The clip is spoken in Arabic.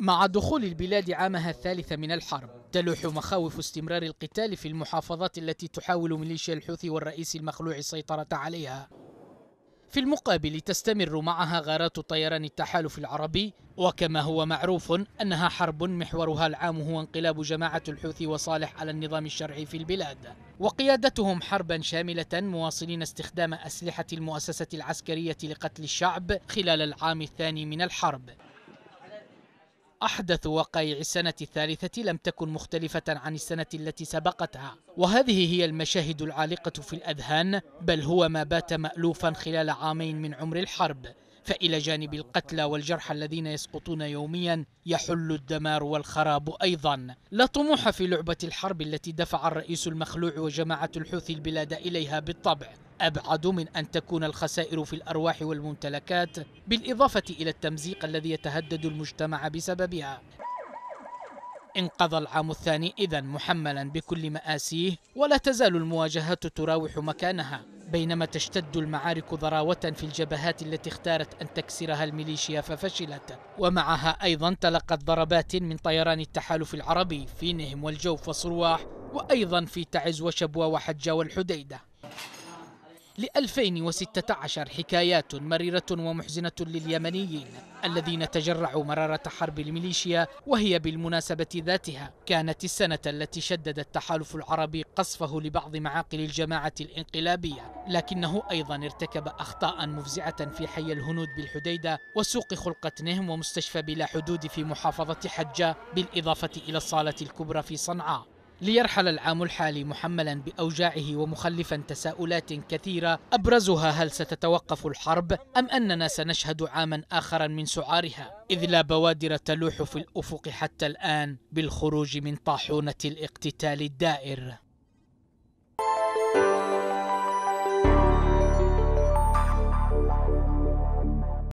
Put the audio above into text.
مع دخول البلاد عامها الثالث من الحرب تلوح مخاوف استمرار القتال في المحافظات التي تحاول ميليشيا الحوثي والرئيس المخلوع السيطرة عليها في المقابل تستمر معها غارات طيران التحالف العربي وكما هو معروف أنها حرب محورها العام هو انقلاب جماعة الحوثي وصالح على النظام الشرعي في البلاد وقيادتهم حربا شاملة مواصلين استخدام أسلحة المؤسسة العسكرية لقتل الشعب خلال العام الثاني من الحرب أحدث وقائع السنة الثالثة لم تكن مختلفة عن السنة التي سبقتها وهذه هي المشاهد العالقة في الأذهان بل هو ما بات مألوفا خلال عامين من عمر الحرب فإلى جانب القتلى والجرحى الذين يسقطون يوميا يحل الدمار والخراب أيضا لا طموح في لعبة الحرب التي دفع الرئيس المخلوع وجماعة الحوثي البلاد إليها بالطبع أبعد من أن تكون الخسائر في الأرواح والممتلكات بالإضافة إلى التمزيق الذي يتهدد المجتمع بسببها انقضى العام الثاني إذا محملا بكل مآسيه ولا تزال المواجهات تراوح مكانها بينما تشتد المعارك ضراوة في الجبهات التي اختارت أن تكسرها الميليشيا ففشلت ومعها أيضا تلقت ضربات من طيران التحالف العربي في نهم والجوف وصرواح وأيضا في تعز وشبوة وحجة والحديدة ل 2016 حكايات مريرة ومحزنة لليمنيين الذين تجرعوا مرارة حرب الميليشيا وهي بالمناسبة ذاتها كانت السنة التي شدد التحالف العربي قصفه لبعض معاقل الجماعة الانقلابية لكنه أيضا ارتكب أخطاء مفزعة في حي الهنود بالحديدة وسوق خلقتنهم ومستشفى بلا حدود في محافظة حجة بالإضافة إلى الصالة الكبرى في صنعاء ليرحل العام الحالي محملا باوجاعه ومخلفا تساؤلات كثيره ابرزها هل ستتوقف الحرب ام اننا سنشهد عاما اخرا من سعارها اذ لا بوادر تلوح في الافق حتى الان بالخروج من طاحونه الاقتتال الدائر